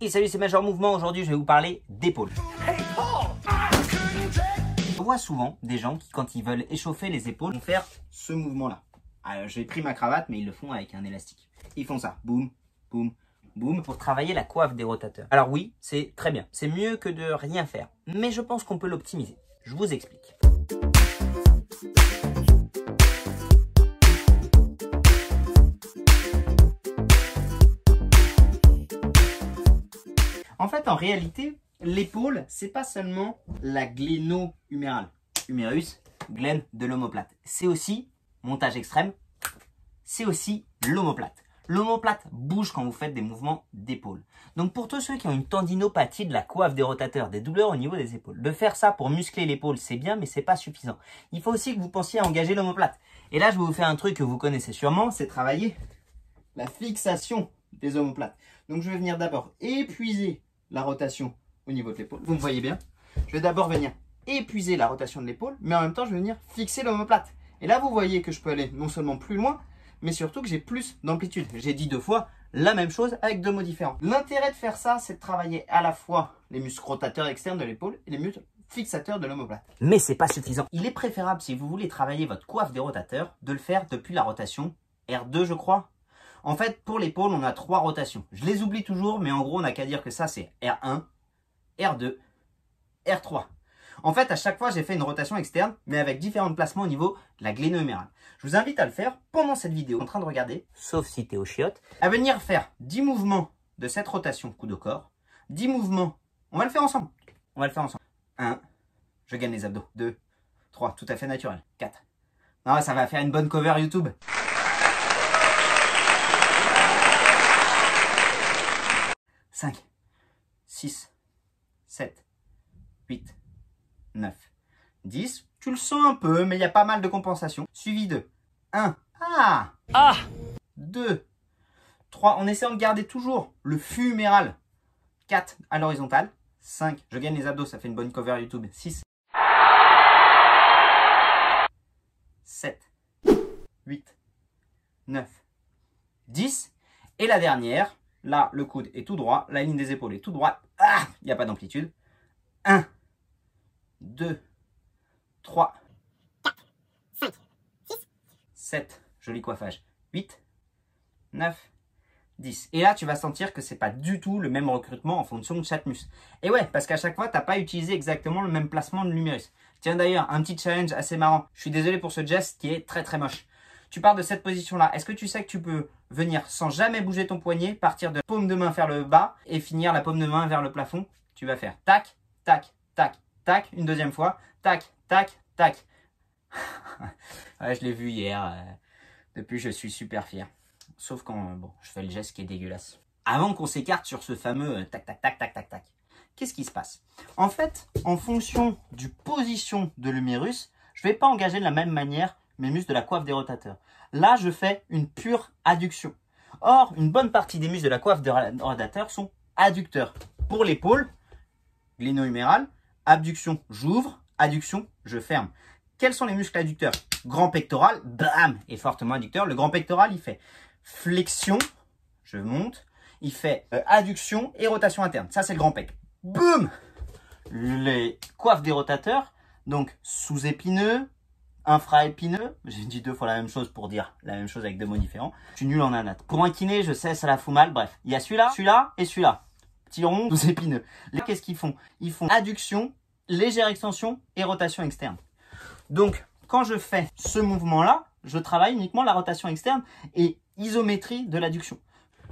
Et salut, c'est Major Mouvement. Aujourd'hui, je vais vous parler d'épaules. On voit souvent des gens qui, quand ils veulent échauffer les épaules, vont faire ce mouvement-là. J'ai pris ma cravate, mais ils le font avec un élastique. Ils font ça. Boum, boum, boum. Pour travailler la coiffe des rotateurs. Alors oui, c'est très bien. C'est mieux que de rien faire. Mais je pense qu'on peut l'optimiser. Je vous explique. en réalité, l'épaule, c'est pas seulement la gléno-humérale, humérus, glène de l'omoplate. C'est aussi, montage extrême, c'est aussi l'omoplate. L'omoplate bouge quand vous faites des mouvements d'épaule. Donc pour tous ceux qui ont une tendinopathie de la coiffe des rotateurs, des douleurs au niveau des épaules, de faire ça pour muscler l'épaule, c'est bien, mais c'est pas suffisant. Il faut aussi que vous pensiez à engager l'omoplate. Et là, je vais vous faire un truc que vous connaissez sûrement, c'est travailler la fixation des omoplates. Donc je vais venir d'abord épuiser la rotation au niveau de l'épaule. Vous me voyez bien. Je vais d'abord venir épuiser la rotation de l'épaule, mais en même temps, je vais venir fixer l'omoplate. Et là, vous voyez que je peux aller non seulement plus loin, mais surtout que j'ai plus d'amplitude. J'ai dit deux fois la même chose avec deux mots différents. L'intérêt de faire ça, c'est de travailler à la fois les muscles rotateurs externes de l'épaule et les muscles fixateurs de l'omoplate. Mais c'est pas suffisant. Il est préférable, si vous voulez travailler votre coiffe des rotateurs, de le faire depuis la rotation R2, je crois, en fait, pour l'épaule, on a trois rotations. Je les oublie toujours, mais en gros, on n'a qu'à dire que ça, c'est R1, R2, R3. En fait, à chaque fois, j'ai fait une rotation externe, mais avec différents placements au niveau de la gléno Je vous invite à le faire pendant cette vidéo, en train de regarder, sauf si t'es au chiotte, à venir faire 10 mouvements de cette rotation coup de corps, 10 mouvements, on va le faire ensemble, on va le faire ensemble. 1, je gagne les abdos, 2, 3, tout à fait naturel, 4. Non, ça va faire une bonne cover YouTube. 5, 6, 7, 8, 9, 10. Tu le sens un peu, mais il y a pas mal de compensation. Suivi de 1. 2, 3. En essayant de garder toujours le fuméral. 4 à l'horizontale. 5. Je gagne les abdos, ça fait une bonne cover YouTube. 6. 7, 8, 9, 10. Et la dernière, Là, le coude est tout droit. La ligne des épaules est tout droite. Ah Il n'y a pas d'amplitude. 1, 2, 3, 4, 5, 6, 7. Joli coiffage. 8, 9, 10. Et là, tu vas sentir que c'est pas du tout le même recrutement en fonction de chaque muscle. Et ouais, parce qu'à chaque fois, tu n'as pas utilisé exactement le même placement de l'humérus. Tiens d'ailleurs, un petit challenge assez marrant. Je suis désolé pour ce geste qui est très très moche tu pars de cette position-là, est-ce que tu sais que tu peux venir sans jamais bouger ton poignet, partir de la paume de main vers le bas et finir la paume de main vers le plafond Tu vas faire tac, tac, tac, tac, une deuxième fois, tac, tac, tac. ouais, je l'ai vu hier. Euh, depuis, je suis super fier. Sauf quand euh, bon, je fais le geste qui est dégueulasse. Avant qu'on s'écarte sur ce fameux euh, tac, tac, tac, tac, tac, tac, qu'est-ce qui se passe En fait, en fonction du position de l'humérus, je ne vais pas engager de la même manière mes muscles de la coiffe des rotateurs. Là, je fais une pure adduction. Or, une bonne partie des muscles de la coiffe de rotateurs sont adducteurs. Pour l'épaule, gléno huméral abduction, j'ouvre, adduction, je ferme. Quels sont les muscles adducteurs Grand pectoral, bam, est fortement adducteur. Le grand pectoral, il fait flexion, je monte, il fait euh, adduction et rotation interne. Ça, c'est le grand pec. Boum Les coiffes des rotateurs, donc sous-épineux, Infraépineux, épineux J'ai dit deux fois la même chose pour dire la même chose avec deux mots différents. Je suis nul en anat. Pour un kiné, je sais, ça la fout mal. Bref, il y a celui-là, celui-là et celui-là. Petit rond, tous épineux. qu'est-ce qu'ils font Ils font adduction, légère extension et rotation externe. Donc, quand je fais ce mouvement-là, je travaille uniquement la rotation externe et isométrie de l'adduction.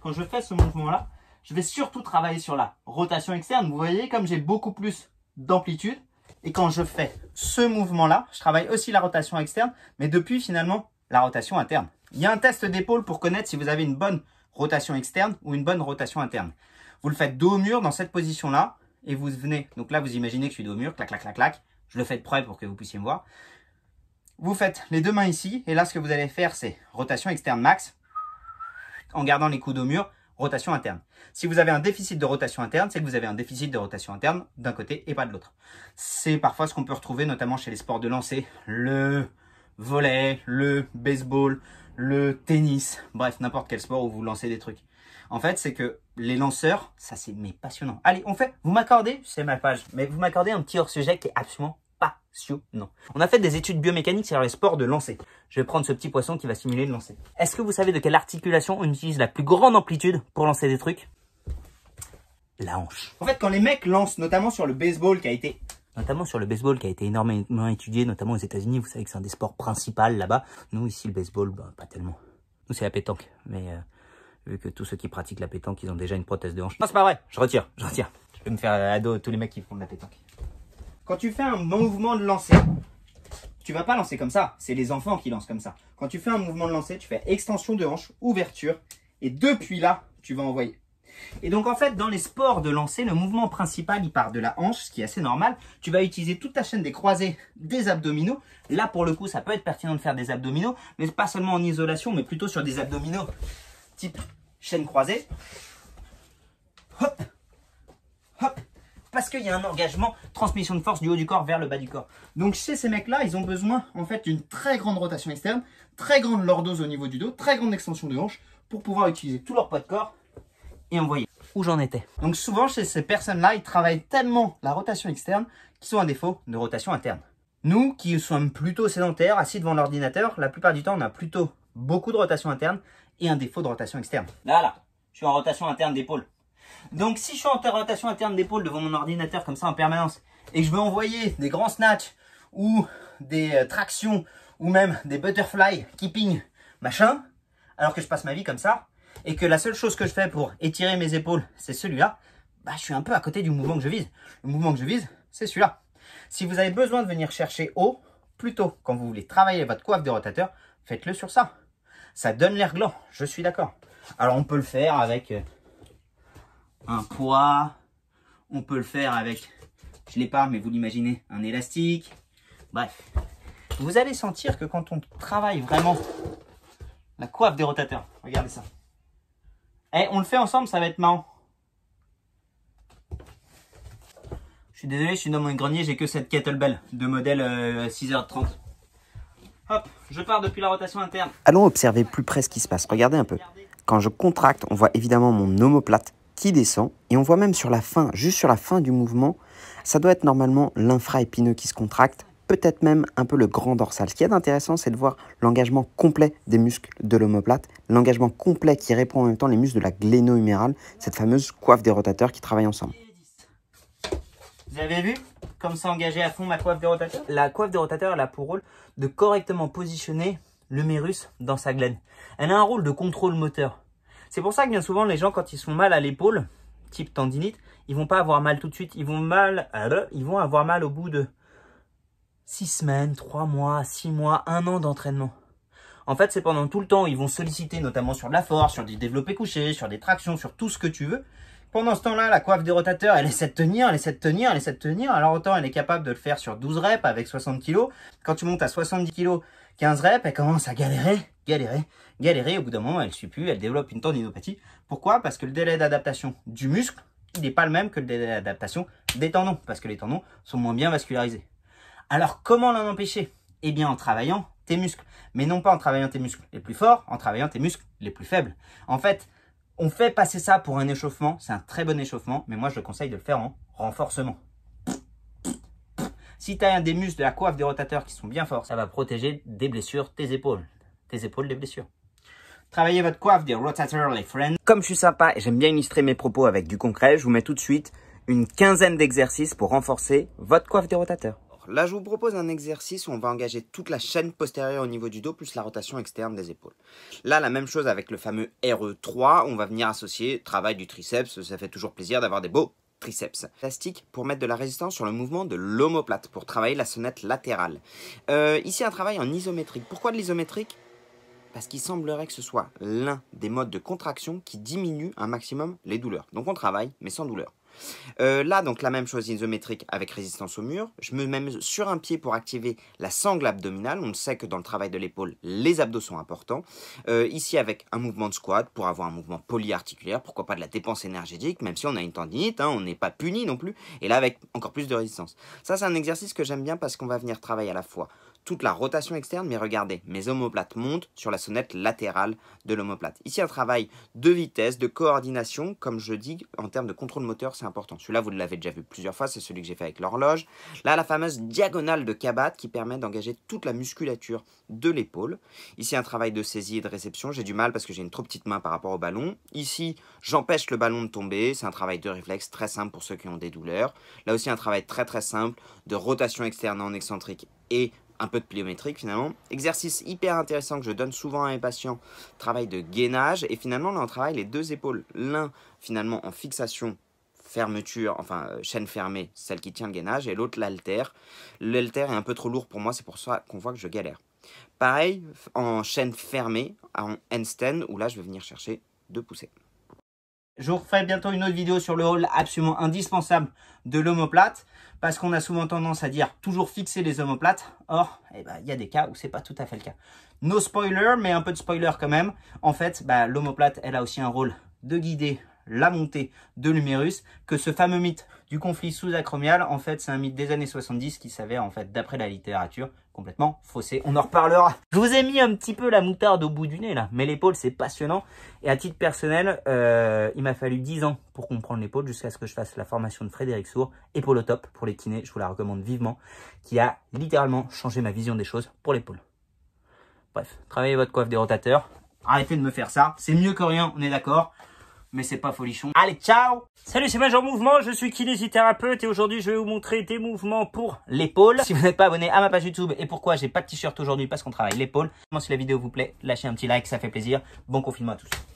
Quand je fais ce mouvement-là, je vais surtout travailler sur la rotation externe. Vous voyez, comme j'ai beaucoup plus d'amplitude, et quand je fais ce mouvement-là, je travaille aussi la rotation externe, mais depuis finalement la rotation interne. Il y a un test d'épaule pour connaître si vous avez une bonne rotation externe ou une bonne rotation interne. Vous le faites dos au mur dans cette position-là et vous venez. Donc là, vous imaginez que je suis dos au mur, clac, clac, clac, clac. Je le fais de près pour que vous puissiez me voir. Vous faites les deux mains ici et là, ce que vous allez faire, c'est rotation externe max en gardant les coudes au mur rotation interne. Si vous avez un déficit de rotation interne, c'est que vous avez un déficit de rotation interne d'un côté et pas de l'autre. C'est parfois ce qu'on peut retrouver notamment chez les sports de lancer, le volet, le baseball, le tennis, bref, n'importe quel sport où vous lancez des trucs. En fait, c'est que les lanceurs, ça c'est mais passionnant. Allez, on fait, vous m'accordez, c'est ma page, mais vous m'accordez un petit hors-sujet qui est absolument passionnant. On a fait des études biomécaniques sur les sports de lancer. Je vais prendre ce petit poisson qui va simuler le lancer. Est-ce que vous savez de quelle articulation on utilise la plus grande amplitude pour lancer des trucs La hanche. En fait, quand les mecs lancent, notamment sur le baseball qui a été notamment sur le baseball qui a été énormément étudié, notamment aux États-Unis. Vous savez que c'est un des sports principaux là-bas. Nous, ici, le baseball, bah, pas tellement. Nous, c'est la pétanque. Mais euh, vu que tous ceux qui pratiquent la pétanque, ils ont déjà une prothèse de hanche. Non, c'est pas vrai. Je retire, je retire. Je vais me faire euh, ado tous les mecs qui font de la pétanque. Quand tu fais un mouvement de lancer, tu vas pas lancer comme ça, c'est les enfants qui lancent comme ça. Quand tu fais un mouvement de lancer, tu fais extension de hanche, ouverture, et depuis là, tu vas envoyer. Et donc en fait, dans les sports de lancer, le mouvement principal, il part de la hanche, ce qui est assez normal. Tu vas utiliser toute ta chaîne des croisés, des abdominaux. Là, pour le coup, ça peut être pertinent de faire des abdominaux, mais pas seulement en isolation, mais plutôt sur des abdominaux type chaîne croisée. Hop, hop, parce qu'il y a un engagement, transmission de force du haut du corps vers le bas du corps. Donc chez ces mecs-là, ils ont besoin en fait d'une très grande rotation externe, très grande lordose au niveau du dos, très grande extension de hanche pour pouvoir utiliser tout leur poids de corps et envoyer où j'en étais. Donc souvent chez ces personnes-là, ils travaillent tellement la rotation externe qu'ils ont un défaut de rotation interne. Nous qui sommes plutôt sédentaires, assis devant l'ordinateur, la plupart du temps on a plutôt beaucoup de rotation interne et un défaut de rotation externe. Là, là, je suis en rotation interne d'épaule. Donc si je suis en rotation interne d'épaule devant mon ordinateur comme ça en permanence et que je veux envoyer des grands snatchs ou des euh, tractions ou même des butterfly, keeping, machin, alors que je passe ma vie comme ça et que la seule chose que je fais pour étirer mes épaules c'est celui-là, bah, je suis un peu à côté du mouvement que je vise. Le mouvement que je vise c'est celui-là. Si vous avez besoin de venir chercher haut, plutôt quand vous voulez travailler votre coiffe de rotateur, faites-le sur ça. Ça donne l'air gland, je suis d'accord. Alors on peut le faire avec euh, un poids. On peut le faire avec, je l'ai pas, mais vous l'imaginez, un élastique. Bref, vous allez sentir que quand on travaille vraiment la coiffe des rotateurs, regardez ça. Et eh, on le fait ensemble, ça va être marrant. Je suis désolé, je suis dans mon grenier, j'ai que cette kettlebell de modèle 6h30. Euh, Hop, je pars depuis la rotation interne. Allons observer plus près ce qui se passe, regardez un peu. Quand je contracte, on voit évidemment mon omoplate qui descend, et on voit même sur la fin, juste sur la fin du mouvement, ça doit être normalement l'infra-épineux qui se contracte, peut-être même un peu le grand dorsal. Ce qui est intéressant, c'est de voir l'engagement complet des muscles de l'omoplate, l'engagement complet qui répond en même temps les muscles de la gléno-humérale, cette fameuse coiffe des rotateurs qui travaillent ensemble. Vous avez vu comme ça engager à fond ma coiffe des rotateurs La coiffe des rotateurs, elle a pour rôle de correctement positionner le mérus dans sa glène. Elle a un rôle de contrôle moteur. C'est pour ça que bien souvent, les gens, quand ils sont mal à l'épaule, type tendinite, ils vont pas avoir mal tout de suite. Ils vont, mal, euh, ils vont avoir mal au bout de 6 semaines, 3 mois, 6 mois, 1 an d'entraînement. En fait, c'est pendant tout le temps, ils vont solliciter notamment sur de la force, sur des développés couchés, sur des tractions, sur tout ce que tu veux. Pendant ce temps-là, la coiffe des rotateurs, elle essaie de tenir, elle essaie de tenir, elle essaie de tenir. Alors autant elle est capable de le faire sur 12 reps avec 60 kg. Quand tu montes à 70 kg, 15 reps, elle commence à galérer galérer, galérer. Au bout d'un moment, elle suit plus, elle développe une tendinopathie. Pourquoi Parce que le délai d'adaptation du muscle, n'est pas le même que le délai d'adaptation des tendons, parce que les tendons sont moins bien vascularisés. Alors, comment l'en empêcher Eh bien, en travaillant tes muscles. Mais non pas en travaillant tes muscles les plus forts, en travaillant tes muscles les plus faibles. En fait, on fait passer ça pour un échauffement, c'est un très bon échauffement, mais moi je conseille de le faire en renforcement. Si tu as un des muscles de la coiffe des rotateurs qui sont bien forts, ça va protéger des blessures tes épaules, tes épaules, des blessures. Travaillez votre coiffe des rotateurs, les friends. Comme je suis sympa et j'aime bien illustrer mes propos avec du concret, je vous mets tout de suite une quinzaine d'exercices pour renforcer votre coiffe des rotateurs. Là, je vous propose un exercice où on va engager toute la chaîne postérieure au niveau du dos plus la rotation externe des épaules. Là, la même chose avec le fameux RE3, on va venir associer travail du triceps, ça fait toujours plaisir d'avoir des beaux triceps. Plastique pour mettre de la résistance sur le mouvement de l'omoplate, pour travailler la sonnette latérale. Euh, ici, un travail en isométrique. Pourquoi de l'isométrique parce qu'il semblerait que ce soit l'un des modes de contraction qui diminue un maximum les douleurs. Donc on travaille, mais sans douleur. Euh, là, donc la même chose isométrique avec résistance au mur. Je me mets sur un pied pour activer la sangle abdominale. On sait que dans le travail de l'épaule, les abdos sont importants. Euh, ici, avec un mouvement de squat pour avoir un mouvement polyarticulaire, pourquoi pas de la dépense énergétique, même si on a une tendinite, hein, on n'est pas puni non plus. Et là, avec encore plus de résistance. Ça, c'est un exercice que j'aime bien parce qu'on va venir travailler à la fois toute la rotation externe, mais regardez, mes omoplates montent sur la sonnette latérale de l'omoplate. Ici, un travail de vitesse, de coordination, comme je dis, en termes de contrôle moteur, c'est important. Celui-là, vous l'avez déjà vu plusieurs fois, c'est celui que j'ai fait avec l'horloge. Là, la fameuse diagonale de cabate qui permet d'engager toute la musculature de l'épaule. Ici, un travail de saisie et de réception. J'ai du mal parce que j'ai une trop petite main par rapport au ballon. Ici, j'empêche le ballon de tomber. C'est un travail de réflexe très simple pour ceux qui ont des douleurs. Là aussi, un travail très très simple de rotation externe en excentrique et un peu de pliométrique finalement. Exercice hyper intéressant que je donne souvent à mes patients, travail de gainage. Et finalement, là, on travaille les deux épaules. L'un, finalement, en fixation, fermeture, enfin, euh, chaîne fermée, celle qui tient le gainage. Et l'autre, l'altère. L'altère est un peu trop lourd pour moi, c'est pour ça qu'on voit que je galère. Pareil, en chaîne fermée, en handstand, où là, je vais venir chercher de pousser. Je vous bientôt une autre vidéo sur le rôle absolument indispensable de l'homoplate parce qu'on a souvent tendance à dire toujours fixer les omoplates. Or, eh ben, il eh y a des cas où c'est pas tout à fait le cas. No spoiler, mais un peu de spoiler quand même. En fait, bah, l'omoplate, elle a aussi un rôle de guider la montée de l'humérus, que ce fameux mythe du conflit sous-acromial, en fait, c'est un mythe des années 70 qui s'avère, en fait, d'après la littérature, complètement faussé, On en reparlera. Je vous ai mis un petit peu la moutarde au bout du nez là, mais l'épaule c'est passionnant. Et à titre personnel, euh, il m'a fallu 10 ans pour comprendre l'épaule jusqu'à ce que je fasse la formation de Frédéric Sour, épaule au top pour les kinés, je vous la recommande vivement, qui a littéralement changé ma vision des choses pour l'épaule. Bref, travaillez votre coiffe des rotateurs. Arrêtez de me faire ça, c'est mieux que rien, on est d'accord mais c'est pas folichon. Allez, ciao Salut, c'est Major Mouvement, je suis kinésithérapeute et aujourd'hui je vais vous montrer des mouvements pour l'épaule. Si vous n'êtes pas abonné à ma page YouTube et pourquoi j'ai pas de t-shirt aujourd'hui parce qu'on travaille l'épaule, si la vidéo vous plaît, lâchez un petit like, ça fait plaisir. Bon confinement à tous.